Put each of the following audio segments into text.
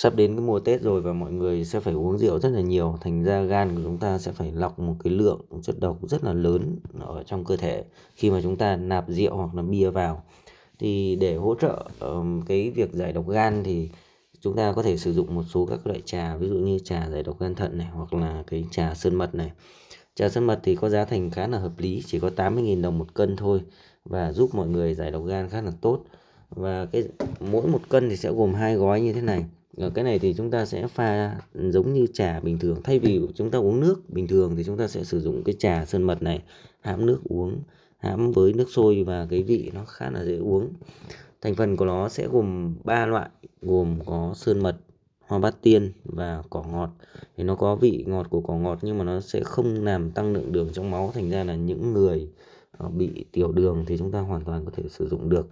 sắp đến cái mùa Tết rồi và mọi người sẽ phải uống rượu rất là nhiều thành ra gan của chúng ta sẽ phải lọc một cái lượng chất độc rất là lớn ở trong cơ thể khi mà chúng ta nạp rượu hoặc là bia vào thì để hỗ trợ um, cái việc giải độc gan thì chúng ta có thể sử dụng một số các loại trà ví dụ như trà giải độc gan thận này hoặc là cái trà sơn mật này trà sơn mật thì có giá thành khá là hợp lý chỉ có 80.000 đồng một cân thôi và giúp mọi người giải độc gan khá là tốt và cái mỗi một cân thì sẽ gồm hai gói như thế này Ờ, cái này thì chúng ta sẽ pha giống như trà bình thường thay vì chúng ta uống nước bình thường thì chúng ta sẽ sử dụng cái trà sơn mật này hãm nước uống hãm với nước sôi và cái vị nó khá là dễ uống thành phần của nó sẽ gồm ba loại gồm có sơn mật hoa bát tiên và cỏ ngọt thì nó có vị ngọt của cỏ ngọt nhưng mà nó sẽ không làm tăng lượng đường trong máu thành ra là những người ờ, bị tiểu đường thì chúng ta hoàn toàn có thể sử dụng được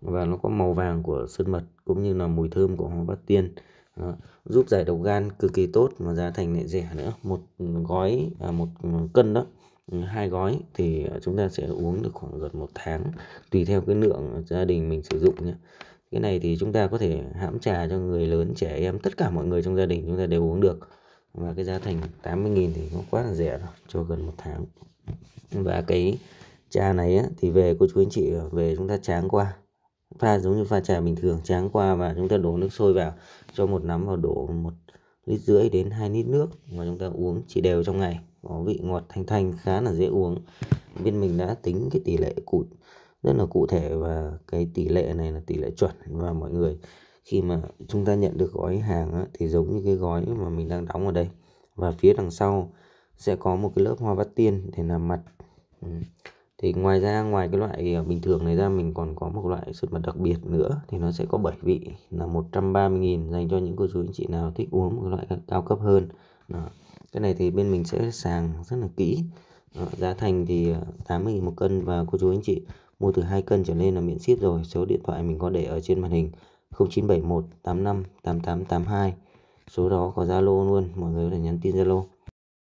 và nó có màu vàng của sơn mật cũng như là mùi thơm của hoa bát tiên đó. giúp giải độc gan cực kỳ tốt mà giá thành lại rẻ nữa một gói à, một cân đó hai gói thì chúng ta sẽ uống được khoảng gần một tháng tùy theo cái lượng gia đình mình sử dụng nhé cái này thì chúng ta có thể hãm trà cho người lớn trẻ em tất cả mọi người trong gia đình chúng ta đều uống được và cái giá thành 80.000 thì nó quá là rẻ rồi cho gần một tháng và cái trà này á, thì về cô chú anh chị à, về chúng ta tráng qua pha giống như pha trà bình thường tráng qua và chúng ta đổ nước sôi vào cho một nắm vào đổ một lít rưỡi đến 2 lít nước và chúng ta uống chỉ đều trong ngày có vị ngọt thanh thanh khá là dễ uống bên mình đã tính cái tỷ lệ cụ rất là cụ thể và cái tỷ lệ này là tỷ lệ chuẩn và mọi người khi mà chúng ta nhận được gói hàng á, thì giống như cái gói mà mình đang đóng ở đây và phía đằng sau sẽ có một cái lớp hoa bát tiên để làm mặt ừ thì ngoài ra ngoài cái loại à, bình thường này ra mình còn có một loại sữa mật đặc biệt nữa thì nó sẽ có 7 vị là 130.000 dành cho những cô chú anh chị nào thích uống một loại cao cấp hơn Đó. cái này thì bên mình sẽ sàng rất là kỹ Đó. giá thành thì 80.000 à, một cân và cô chú anh chị mua từ hai cân trở lên là miễn ship rồi số điện thoại mình có để ở trên màn hình 0971 85 8882 số đó có Zalo luôn mọi người có thể nhắn tin Zalo